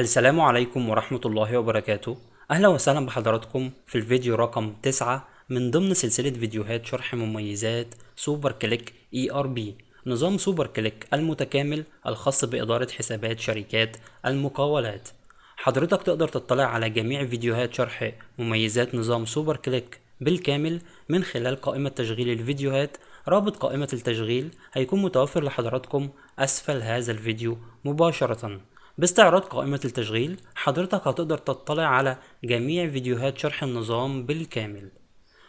السلام عليكم ورحمة الله وبركاته أهلا وسهلا بحضراتكم في الفيديو رقم 9 من ضمن سلسلة فيديوهات شرح مميزات سوبر كليك اي e ار بي نظام سوبر كليك المتكامل الخاص بإدارة حسابات شركات المقاولات حضرتك تقدر تطلع على جميع فيديوهات شرح مميزات نظام سوبر كليك بالكامل من خلال قائمة تشغيل الفيديوهات رابط قائمة التشغيل هيكون متوفر لحضراتكم أسفل هذا الفيديو مباشرة باستعراض قائمة التشغيل حضرتك هتقدر تطلع على جميع فيديوهات شرح النظام بالكامل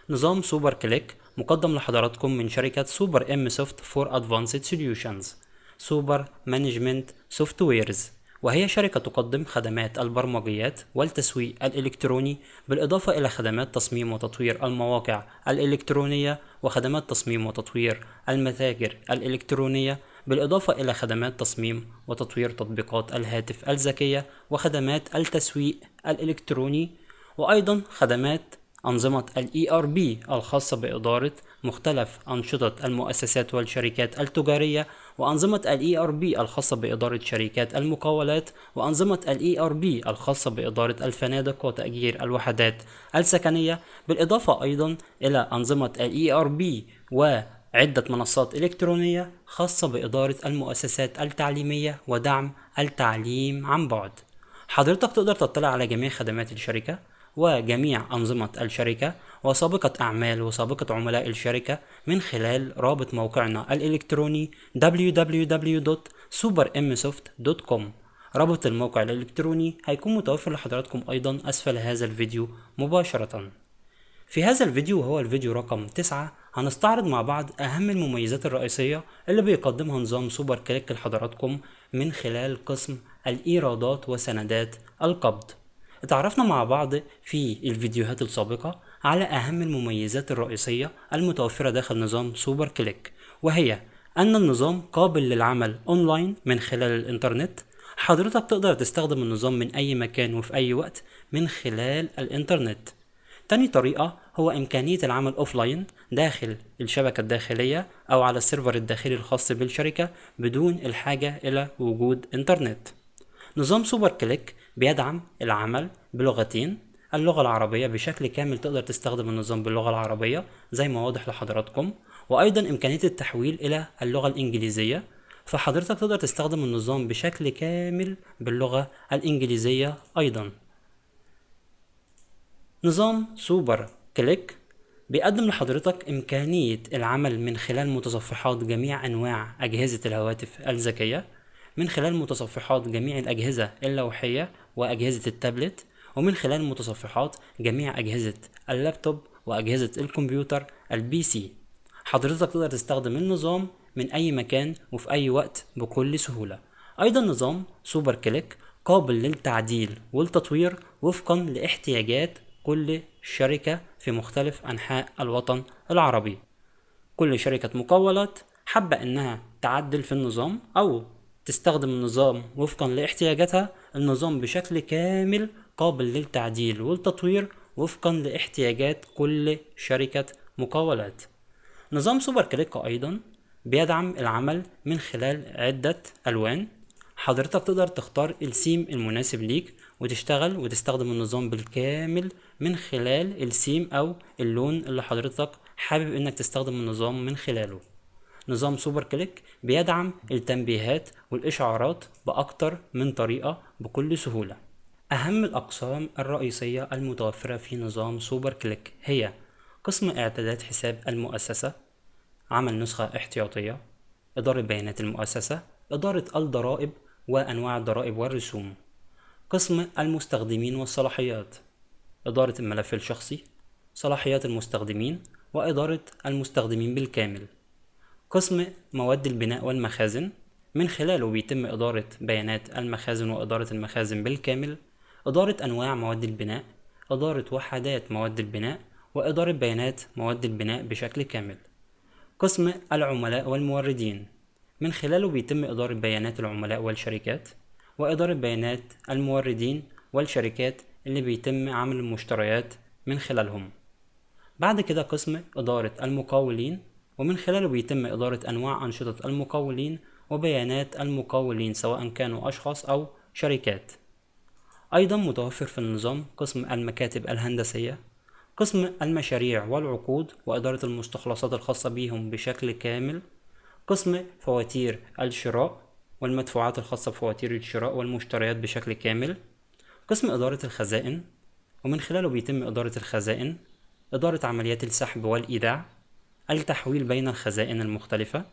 نظام سوبر كليك مقدم لحضراتكم من شركة سوبر ام سوفت فور ادفانسد سوليوشنز سوبر مانجمنت سوفت ويرز وهي شركة تقدم خدمات البرمجيات والتسويق الإلكتروني بالإضافة إلى خدمات تصميم وتطوير المواقع الإلكترونية وخدمات تصميم وتطوير المتاجر الإلكترونية بالإضافة إلى خدمات تصميم وتطوير تطبيقات الهاتف الذكية وخدمات التسويق الإلكتروني وأيضا خدمات أنظمة الـ ERP الخاصة بإدارة مختلف أنشطة المؤسسات والشركات التجارية وأنظمة الـ ERP الخاصة بإدارة شركات المقاولات وأنظمة الـ ERP الخاصة بإدارة الفنادق وتأجير الوحدات السكنية بالإضافة أيضا إلى أنظمة الـ ERP و عدة منصات إلكترونية خاصة بإدارة المؤسسات التعليمية ودعم التعليم عن بعد حضرتك تقدر تطلع على جميع خدمات الشركة وجميع أنظمة الشركة وسابقة أعمال وسابقة عملاء الشركة من خلال رابط موقعنا الإلكتروني www.supermsoft.com رابط الموقع الإلكتروني هيكون متوفر لحضراتكم أيضا أسفل هذا الفيديو مباشرةً في هذا الفيديو وهو الفيديو رقم 9 هنستعرض مع بعض أهم المميزات الرئيسية اللي بيقدمها نظام سوبر كليك لحضراتكم من خلال قسم الإيرادات وسندات القبض اتعرفنا مع بعض في الفيديوهات السابقة على أهم المميزات الرئيسية المتوفرة داخل نظام سوبر كليك وهي أن النظام قابل للعمل أونلاين من خلال الإنترنت حضرتك تقدر تستخدم النظام من أي مكان وفي أي وقت من خلال الإنترنت تاني طريقة هو إمكانية العمل أوفلاين داخل الشبكة الداخلية أو على السيرفر الداخلي الخاص بالشركة بدون الحاجة إلى وجود إنترنت نظام سوبر كليك بيدعم العمل بلغتين اللغة العربية بشكل كامل تقدر تستخدم النظام باللغة العربية زي ما واضح لحضراتكم وأيضا إمكانية التحويل إلى اللغة الإنجليزية فحضرتك تقدر تستخدم النظام بشكل كامل باللغة الإنجليزية أيضا نظام سوبر كليك بيقدم لحضرتك إمكانية العمل من خلال متصفحات جميع أنواع أجهزة الهواتف الذكية من خلال متصفحات جميع الأجهزة اللوحية وأجهزة التابلت ومن خلال متصفحات جميع أجهزة اللابتوب وأجهزة الكمبيوتر البي سي حضرتك تقدر تستخدم النظام من أي مكان وفي أي وقت بكل سهولة أيضا نظام سوبر كليك قابل للتعديل والتطوير وفقا لاحتياجات كل شركة في مختلف أنحاء الوطن العربي كل شركة مقاولات حابة إنها تعدل في النظام أو تستخدم النظام وفقا لاحتياجاتها النظام بشكل كامل قابل للتعديل والتطوير وفقا لاحتياجات كل شركة مقاولات نظام سوبر كليك أيضا بيدعم العمل من خلال عدة ألوان حضرتك تقدر تختار السيم المناسب ليك وتشتغل وتستخدم النظام بالكامل من خلال السيم او اللون اللي حضرتك حابب انك تستخدم النظام من خلاله نظام سوبر كليك بيدعم التنبيهات والاشعارات باكتر من طريقة بكل سهولة اهم الاقسام الرئيسية المتوفرة في نظام سوبر كليك هي قسم اعدادات حساب المؤسسة عمل نسخة احتياطية إدارة بيانات المؤسسة إدارة الضرائب وأنواع الضرائب والرسوم قسم المستخدمين والصلاحيات إدارة الملف الشخصي صلاحيات المستخدمين وإدارة المستخدمين بالكامل قسم مواد البناء والمخازن من خلاله بيتم إدارة بيانات المخازن وإدارة المخازن بالكامل إدارة أنواع مواد البناء إدارة وحدات مواد البناء وإدارة بيانات مواد البناء بشكل كامل قسم العملاء والموردين من خلاله بيتم إدارة بيانات العملاء والشركات وإدارة بيانات الموردين والشركات اللي بيتم عمل المشتريات من خلالهم بعد كده قسم إدارة المقاولين ومن خلاله بيتم إدارة أنواع أنشطة المقاولين وبيانات المقاولين سواء كانوا أشخاص أو شركات أيضا متوفر في النظام قسم المكاتب الهندسية قسم المشاريع والعقود وإدارة المستخلصات الخاصة بهم بشكل كامل قسم فواتير الشراء والمدفوعات الخاصة بفواتير الشراء والمشتريات بشكل كامل قسم إدارة الخزائن ومن خلاله بيتم إدارة الخزائن إدارة عمليات السحب والإيداع التحويل بين الخزائن المختلفة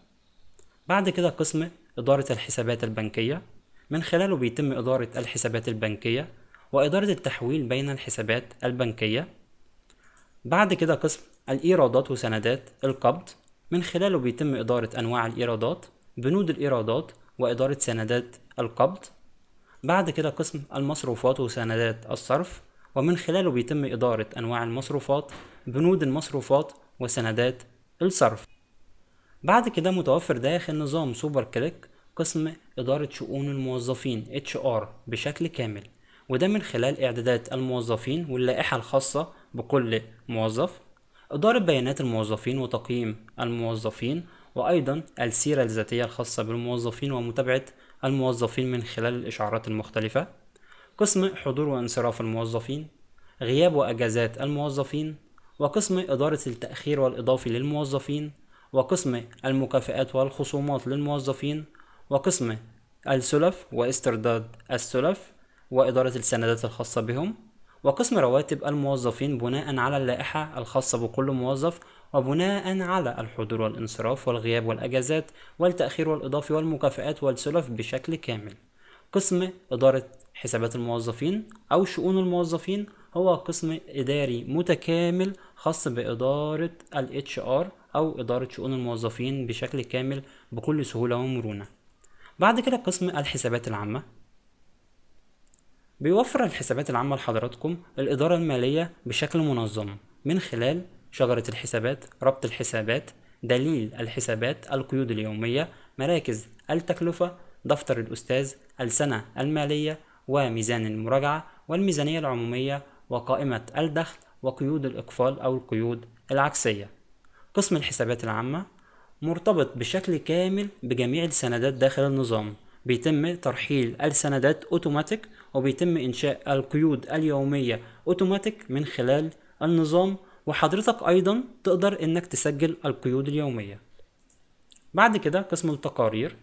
بعد كده قسم إدارة الحسابات البنكية من خلاله بيتم إدارة الحسابات البنكية وإدارة التحويل بين الحسابات البنكية بعد كده قسم الإيرادات وسندات القبض من خلاله بيتم إدارة أنواع الإيرادات بنود الإيرادات وإدارة سندات القبض بعد كده قسم المصروفات وسندات الصرف ومن خلاله بيتم إدارة أنواع المصروفات بنود المصروفات وسندات الصرف بعد كده متوفر داخل نظام سوبر كليك قسم إدارة شؤون الموظفين HR بشكل كامل وده من خلال إعدادات الموظفين واللائحة الخاصة بكل موظف إدارة بيانات الموظفين وتقييم الموظفين وأيضا السيرة الذاتية الخاصة بالموظفين ومتابعة الموظفين من خلال الإشعارات المختلفة قسم حضور وانصراف الموظفين غياب وأجازات الموظفين وقسم إدارة التأخير والإضافي للموظفين وقسم المكافئات والخصومات للموظفين وقسم السلف واسترداد السلف وإدارة السندات الخاصة بهم وقسم رواتب الموظفين بناء على اللائحة الخاصة بكل موظف وبناء على الحضور والانصراف والغياب والأجازات والتأخير والإضافي والمكافئات والسلف بشكل كامل قسم إدارة حسابات الموظفين أو شؤون الموظفين هو قسم إداري متكامل خاص بإدارة الاتش HR أو إدارة شؤون الموظفين بشكل كامل بكل سهولة ومرونة بعد كده قسم الحسابات العامة بيوفر الحسابات العامة لحضراتكم الإدارة المالية بشكل منظم من خلال شجرة الحسابات ربط الحسابات دليل الحسابات القيود اليومية مراكز التكلفة دفتر الأستاذ السنة المالية وميزان المراجعة والميزانية العمومية وقائمة الدخل وقيود الإقفال أو القيود العكسية قسم الحسابات العامة مرتبط بشكل كامل بجميع السندات داخل النظام بيتم ترحيل السندات اوتوماتيك وبيتم انشاء القيود اليوميه اوتوماتيك من خلال النظام وحضرتك أيضا تقدر إنك تسجل القيود اليومية بعد كده قسم التقارير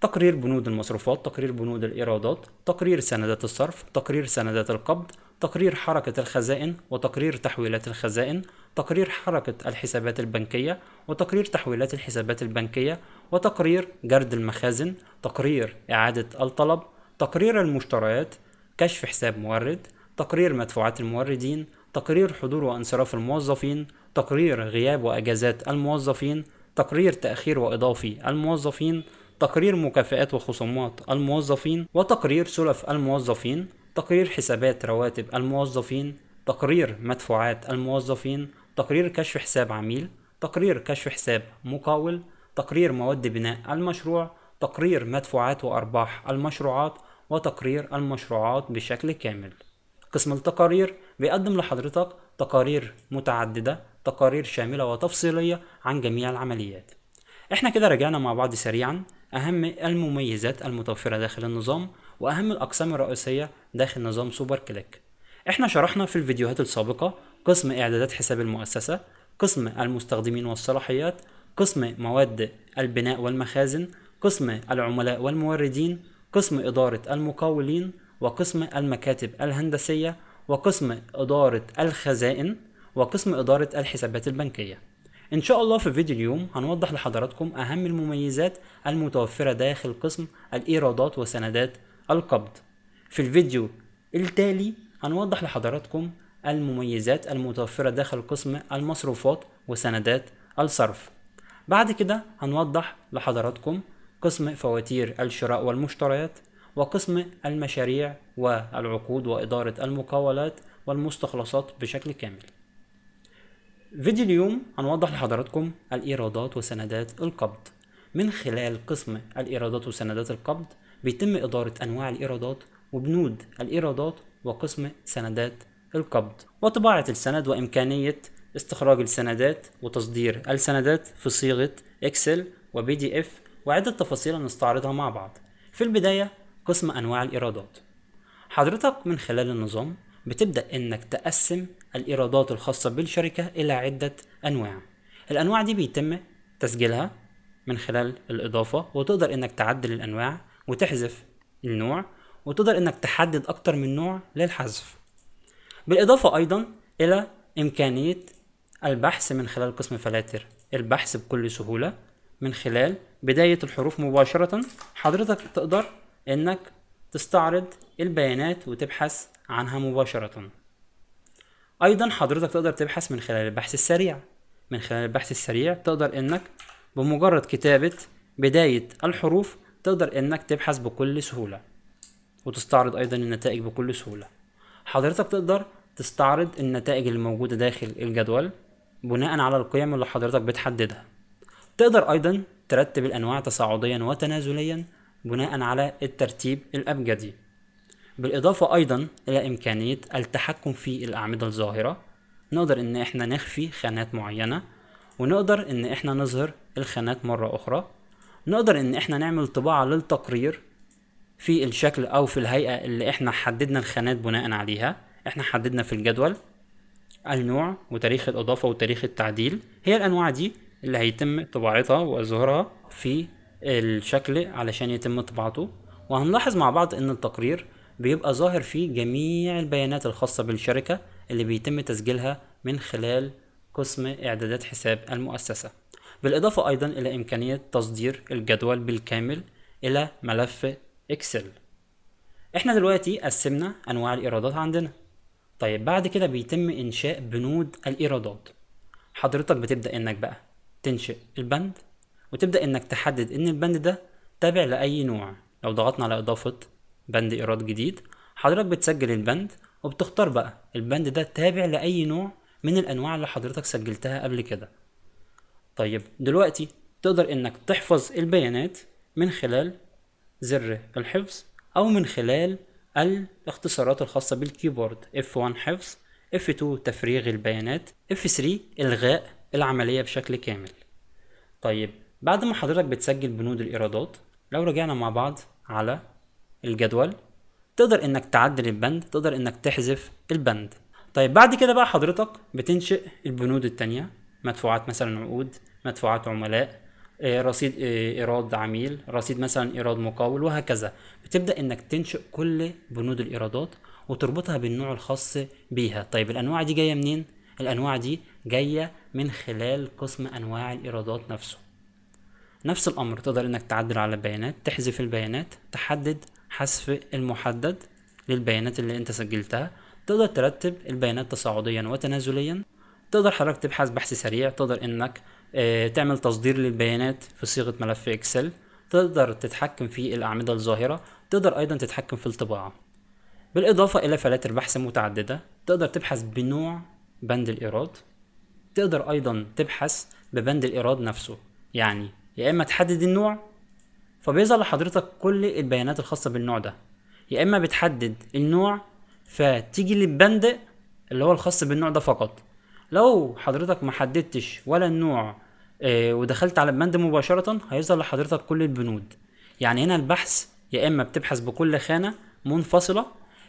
تقرير بنود المصروفات تقرير بنود الإيرادات تقرير سندات الصرف تقرير سندات القبض تقرير حركة الخزائن وتقرير تحويلات الخزائن تقرير حركة الحسابات البنكية وتقرير تحويلات الحسابات البنكية وتقرير جرد المخازن تقرير إعادة الطلب تقرير المشتريات كشف حساب مورد تقرير مدفوعات الموردين تقرير حضور وانصراف الموظفين تقرير غياب واجازات الموظفين تقرير تأخير وإضافي الموظفين تقرير مكافئات وخصومات الموظفين وتقرير سلف الموظفين تقرير حسابات رواتب الموظفين تقرير مدفوعات الموظفين تقرير كشف حساب عميل تقرير كشف حساب مقاول تقرير مواد بناء المشروع تقرير مدفوعات وأرباح المشروعات وتقرير المشروعات بشكل كامل قسم التقارير بيقدم لحضرتك تقارير متعددة تقارير شاملة وتفصيلية عن جميع العمليات احنا كده رجعنا مع بعض سريعا أهم المميزات المتوفرة داخل النظام وأهم الأقسام الرئيسية داخل نظام سوبر كليك احنا شرحنا في الفيديوهات السابقة قسم إعدادات حساب المؤسسة قسم المستخدمين والصلاحيات قسم مواد البناء والمخازن قسم العملاء والموردين قسم إدارة المقاولين وقسم المكاتب الهندسية وقسم إدارة الخزائن وقسم إدارة الحسابات البنكية إن شاء الله في فيديو اليوم هنوضح لحضراتكم أهم المميزات المتوفرة داخل قسم الإيرادات وسندات القبض في الفيديو التالي هنوضح لحضراتكم المميزات المتوفرة داخل قسم المصروفات وسندات الصرف بعد كده هنوضح لحضراتكم قسم فواتير الشراء والمشتريات وقسم المشاريع والعقود وإدارة المقاولات والمستخلصات بشكل كامل فيديو اليوم هنوضح لحضراتكم الإيرادات وسندات القبض من خلال قسم الإيرادات وسندات القبض بيتم إدارة أنواع الإيرادات وبنود الإيرادات وقسم سندات القبض وطباعة السند وإمكانية استخراج السندات وتصدير السندات في صيغة إكسل وبي دي إف وعدة تفاصيل هنستعرضها مع بعض في البداية قسم أنواع الإيرادات حضرتك من خلال النظام بتبدأ إنك تقسم الإيرادات الخاصة بالشركة إلى عدة أنواع الأنواع دي بيتم تسجيلها من خلال الإضافة وتقدر إنك تعدل الأنواع وتحذف النوع وتقدر إنك تحدد أكتر من نوع للحذف بالإضافة أيضا إلى إمكانية البحث من خلال قسم فلاتر البحث بكل سهولة من خلال بداية الحروف مباشرة حضرتك تقدر إنك تستعرض البيانات وتبحث عنها مباشرة أيضا حضرتك تقدر تبحث من خلال البحث السريع من خلال البحث السريع تقدر إنك بمجرد كتابة بداية الحروف تقدر إنك تبحث بكل سهولة وتستعرض أيضا النتائج بكل سهولة حضرتك تقدر تستعرض النتائج الموجودة داخل الجدول بناء على القيم اللي حضرتك بتحددها تقدر أيضا ترتب الأنواع تصاعديا وتنازليا بناء على الترتيب الأبجدي بالإضافة أيضا إلى إمكانية التحكم في الأعمدة الظاهرة نقدر إن إحنا نخفي خانات معينة ونقدر إن إحنا نظهر الخانات مرة أخرى نقدر إن إحنا نعمل طباعة للتقرير في الشكل أو في الهيئة اللي إحنا حددنا الخانات بناء عليها إحنا حددنا في الجدول النوع وتاريخ الإضافة وتاريخ التعديل هي الأنواع دي اللي هيتم طباعتها وظهورها في الشكل علشان يتم طباعته وهنلاحظ مع بعض ان التقرير بيبقى ظاهر فيه جميع البيانات الخاصة بالشركة اللي بيتم تسجيلها من خلال قسم إعدادات حساب المؤسسة بالإضافة أيضا إلى إمكانية تصدير الجدول بالكامل إلى ملف إكسل إحنا دلوقتي قسمنا أنواع الإيرادات عندنا طيب بعد كده بيتم إنشاء بنود الإيرادات حضرتك بتبدأ إنك بقى تنشئ البند وتبدا انك تحدد ان البند ده تابع لاي نوع لو ضغطنا على اضافه بند ايراد جديد حضرتك بتسجل البند وبتختار بقى البند ده تابع لاي نوع من الانواع اللي حضرتك سجلتها قبل كده طيب دلوقتي تقدر انك تحفظ البيانات من خلال زر الحفظ او من خلال الاختصارات الخاصة بالكيبورد F1 حفظ F2 تفريغ البيانات F3 إلغاء العملية بشكل كامل طيب بعد ما حضرتك بتسجل بنود الإيرادات لو رجعنا مع بعض على الجدول تقدر إنك تعدل البند تقدر إنك تحذف البند طيب بعد كده بقى حضرتك بتنشئ البنود التانية مدفوعات مثلا عقود مدفوعات عملاء آه، رصيد آه، ايراد عميل رصيد مثلا ايراد مقاول وهكذا بتبدا انك تنشئ كل بنود الايرادات وتربطها بالنوع الخاص بيها طيب الانواع دي جايه منين الانواع دي جايه من خلال قسم انواع الايرادات نفسه نفس الأمر تقدر إنك تعدل على البيانات تحذف البيانات تحدد حذف المحدد للبيانات اللي أنت سجلتها تقدر ترتب البيانات تصاعديا وتنازليا تقدر حضرتك تبحث بحث سريع تقدر إنك آه، تعمل تصدير للبيانات في صيغة ملف إكسل تقدر تتحكم في الأعمدة الظاهرة تقدر أيضا تتحكم في الطباعة بالإضافة إلى فلاتر بحث متعددة تقدر تبحث بنوع بند الإيراد تقدر أيضا تبحث ببند الإيراد نفسه يعني يا اما تحدد النوع فبيظهر لحضرتك كل البيانات الخاصه بالنوع ده يا اما بتحدد النوع فتيجي للبند اللي هو الخاص بالنوع ده فقط لو حضرتك ما حددتش ولا النوع آه، ودخلت على البند مباشره هيظهر لحضرتك كل البنود يعني هنا البحث يا اما بتبحث بكل خانه منفصله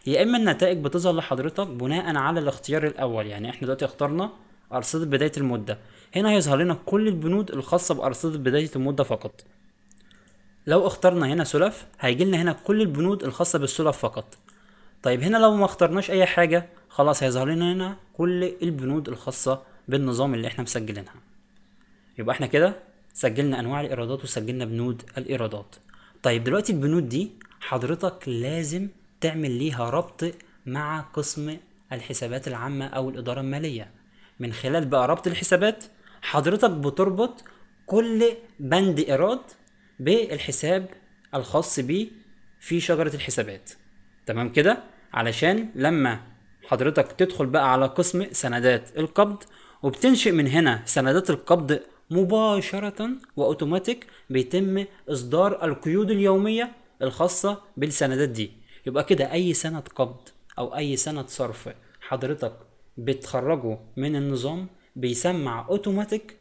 يا اما النتائج بتظهر لحضرتك بناء على الاختيار الاول يعني احنا دلوقتي اخترنا ارصده بدايه المده هنا هيظهر لنا كل البنود الخاصة بأرصدة بداية المدة فقط لو اخترنا هنا سلف هيجي لنا هنا كل البنود الخاصة بالسلف فقط طيب هنا لو ما اخترناش اي حاجة خلاص هيظهر لنا هنا كل البنود الخاصة بالنظام اللي احنا مسجلينها يبقى احنا كده سجلنا انواع الايرادات وسجلنا بنود الايرادات طيب دلوقتي البنود دي حضرتك لازم تعمل ليها ربط مع قسم الحسابات العامة او الادارة المالية من خلال بقى ربط الحسابات حضرتك بتربط كل بند ايراد بالحساب الخاص بيه في شجره الحسابات تمام كده علشان لما حضرتك تدخل بقى على قسم سندات القبض وبتنشئ من هنا سندات القبض مباشرة وأوتوماتيك بيتم إصدار القيود اليومية الخاصة بالسندات دي يبقى كده أي سند قبض أو أي سند صرف حضرتك بتخرجه من النظام بيسمع اوتوماتيك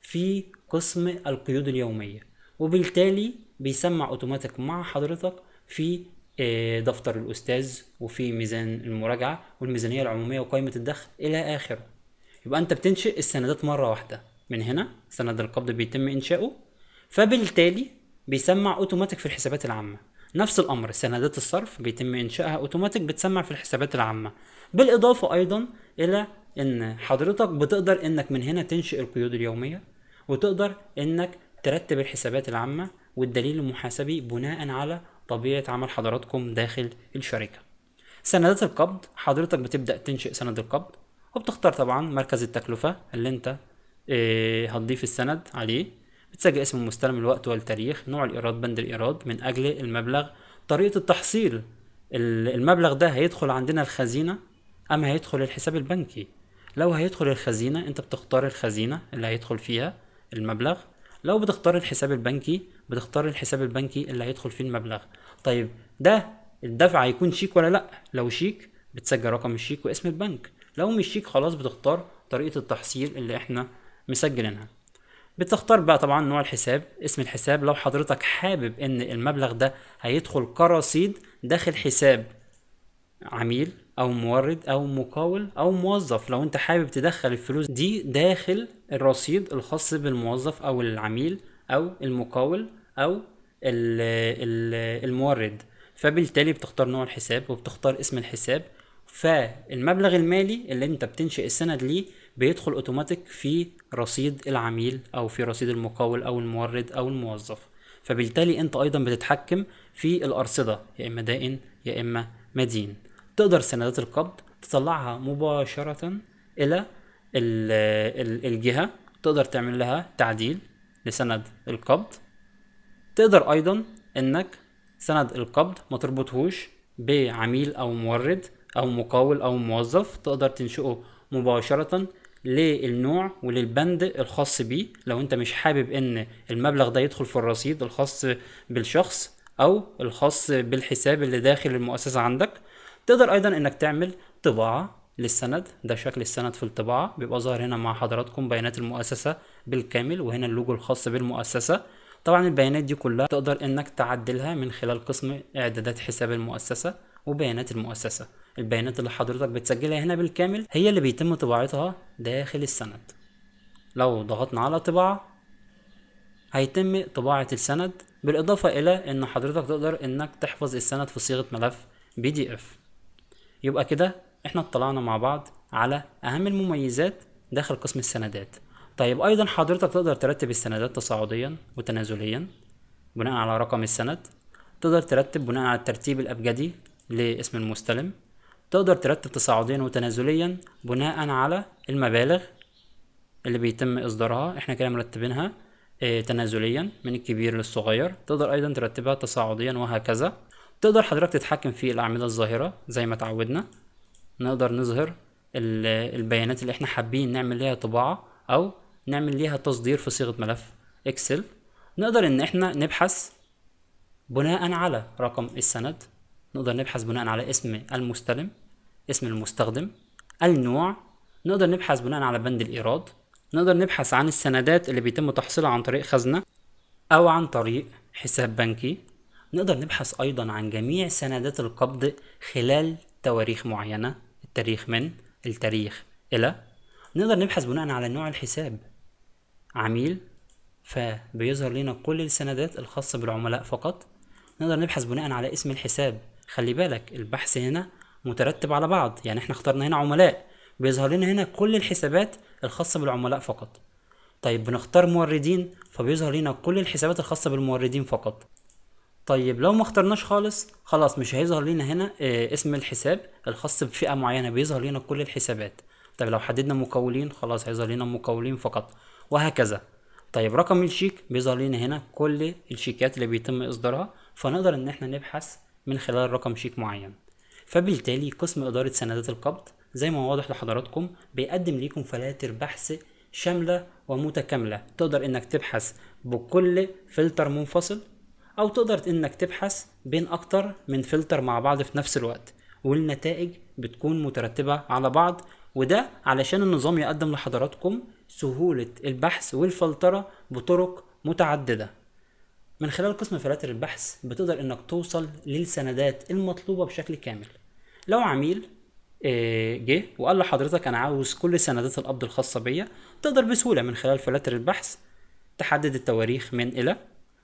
في قسم القيود اليومية وبالتالي بيسمع اوتوماتيك مع حضرتك في آه، دفتر الأستاذ وفي ميزان المراجعة والميزانية العمومية وقائمة الدخل إلى آخره يبقى أنت بتنشئ السندات مرة واحدة من هنا سند القبض بيتم إنشاؤه فبالتالي بيسمع أوتوماتيك في الحسابات العامة نفس الأمر سندات الصرف بيتم إنشائها أوتوماتيك بتسمع في الحسابات العامة بالإضافة أيضا إلى ان حضرتك بتقدر انك من هنا تنشئ القيود اليوميه وتقدر انك ترتب الحسابات العامه والدليل المحاسبي بناء على طبيعه عمل حضراتكم داخل الشركه سندات القبض حضرتك بتبدا تنشئ سند القبض وبتختار طبعا مركز التكلفه اللي انت آه، هتضيف السند عليه بتسجل اسم المستلم الوقت والتاريخ نوع الايراد بند الايراد من اجل المبلغ طريقه التحصيل المبلغ ده هيدخل عندنا الخزينه ام هيدخل الحساب البنكي لو هيدخل الخزينة انت بتختار الخزينة اللي هيدخل فيها المبلغ لو بتختار الحساب البنكي بتختار الحساب البنكي اللي هيدخل فيه المبلغ طيب ده الدفع هيكون شيك ولا لا لو شيك بتسجل رقم الشيك واسم البنك لو مش شيك خلاص بتختار طريقة التحصيل اللي احنا مسجلينها بتختار بقى طبعا نوع الحساب اسم الحساب لو حضرتك حابب ان المبلغ ده هيدخل كرصيد داخل حساب عميل او مورد او مقاول او موظف لو انت حابب تدخل الفلوس دي داخل الرصيد الخاص بالموظف او العميل او المقاول او المورد فبالتالي بتختار نوع الحساب وبتختار اسم الحساب فالمبلغ المالي اللي انت بتنشئ السند ليه بيدخل اوتوماتيك في رصيد العميل او في رصيد المقاول او المورد او الموظف فبالتالي انت ايضا بتتحكم في الارصده يا اما دائن يا اما مدين تقدر سندات القبض تطلعها مباشرة إلى الجهة تقدر تعمل لها تعديل لسند القبض تقدر أيضا إنك سند القبض ما تربطهوش بعميل أو مورد أو مقاول أو موظف تقدر تنشئه مباشرة للنوع وللبند الخاص بيه لو انت مش حابب ان المبلغ ده يدخل في الرصيد الخاص بالشخص او الخاص بالحساب اللي داخل المؤسسة عندك تقدر ايضا انك تعمل طباعه للسند ده شكل السند في الطباعه بيبقى ظاهر هنا مع حضراتكم بيانات المؤسسه بالكامل وهنا اللوجو الخاص بالمؤسسه طبعا البيانات دي كلها تقدر انك تعدلها من خلال قسم اعدادات حساب المؤسسه وبيانات المؤسسه البيانات اللي حضرتك بتسجلها هنا بالكامل هي اللي بيتم طباعتها داخل السند لو ضغطنا على طباعه هيتم طباعة السند بالإضافة إلى إن حضرتك تقدر إنك تحفظ السند في صيغة ملف بي دي إف يبقى كده احنا اطلعنا مع بعض على اهم المميزات داخل قسم السندات طيب ايضا حضرتك تقدر ترتب السندات تصاعديا وتنازليا بناء على رقم السند تقدر ترتب بناء على الترتيب الابجدي لاسم المستلم تقدر ترتب تصاعديا وتنازليا بناء على المبالغ اللي بيتم اصدارها احنا كده مرتبينها آه، تنازليا من الكبير للصغير تقدر ايضا ترتبها تصاعديا وهكذا تقدر حضرتك تتحكم في الأعمدة الظاهرة زي ما اتعودنا نقدر نظهر البيانات اللي احنا حابين نعمل ليها طباعة أو نعمل ليها تصدير في صيغة ملف إكسل نقدر إن احنا نبحث بناء على رقم السند نقدر نبحث بناء على اسم المستلم اسم المستخدم النوع نقدر نبحث بناء على بند الإيراد نقدر نبحث عن السندات اللي بيتم تحصيلها عن طريق خزنة أو عن طريق حساب بنكي نقدر نبحث أيضا عن جميع سندات القبض خلال تواريخ معينة التاريخ من التاريخ إلى نقدر نبحث بناء على نوع الحساب عميل فبيظهر لنا كل السندات الخاصة بالعملاء فقط نقدر نبحث بناء على اسم الحساب خلي بالك البحث هنا مترتب على بعض يعني احنا اخترنا هنا عملاء بيظهر لنا هنا كل الحسابات الخاصة بالعملاء فقط طيب بنختار موردين فبيظهر لنا كل الحسابات الخاصة بالموردين فقط طيب لو ما اخترناش خالص خلاص مش هيظهر لينا هنا آه، اسم الحساب الخاص بفئة معينة بيظهر لينا كل الحسابات طيب لو حددنا مقاولين خلاص هيظهر لينا مقاولين فقط وهكذا طيب رقم الشيك بيظهر لينا هنا كل الشيكات اللي بيتم اصدارها فنقدر ان احنا نبحث من خلال رقم شيك معين فبالتالي قسم ادارة سندات القبض زي ما واضح لحضراتكم بيقدم ليكم فلاتر بحث شاملة ومتكاملة تقدر انك تبحث بكل فلتر منفصل او تقدر انك تبحث بين اكتر من فلتر مع بعض في نفس الوقت والنتائج بتكون مترتبة على بعض وده علشان النظام يقدم لحضراتكم سهولة البحث والفلترة بطرق متعددة من خلال قسم فلاتر البحث بتقدر انك توصل للسندات المطلوبة بشكل كامل لو عميل آه، جه وقال لحضرتك انا عاوز كل سندات القبض الخاصة بيا تقدر بسهولة من خلال فلاتر البحث تحدد التواريخ من الى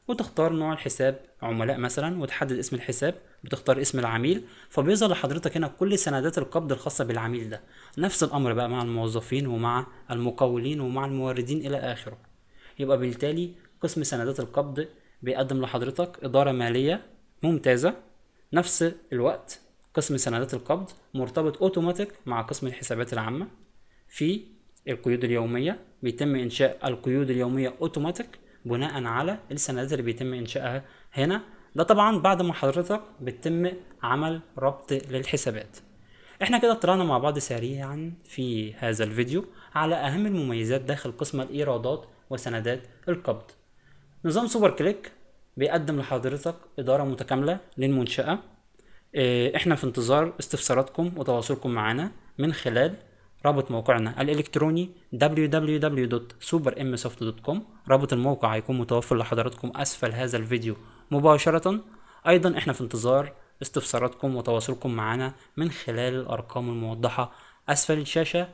وتختار نوع الحساب عملاء مثلا وتحدد اسم الحساب بتختار اسم العميل فبيظهر لحضرتك هنا كل سندات القبض الخاصة بالعميل ده نفس الأمر بقى مع الموظفين ومع المقاولين ومع الموردين إلى آخره يبقى بالتالي قسم سندات القبض بيقدم لحضرتك إدارة مالية ممتازة نفس الوقت قسم سندات القبض مرتبط أوتوماتيك مع قسم الحسابات العامة في القيود اليومية بيتم إنشاء القيود اليومية أوتوماتيك بناء على السندات اللي بيتم انشائها هنا ده طبعا بعد ما حضرتك بتتم عمل ربط للحسابات احنا كده طلعنا مع بعض سريعا في هذا الفيديو على اهم المميزات داخل قسم الايرادات وسندات القبض نظام سوبر كليك بيقدم لحضرتك اداره متكامله للمنشاه إيه، احنا في انتظار استفساراتكم وتواصلكم معنا من خلال رابط موقعنا الإلكتروني www.supermsoft.com رابط الموقع هيكون متوفر لحضراتكم أسفل هذا الفيديو مباشرة أيضا احنا في انتظار استفساراتكم وتواصلكم معنا من خلال الأرقام الموضحة أسفل الشاشة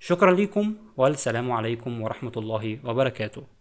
شكرا لكم والسلام عليكم ورحمة الله وبركاته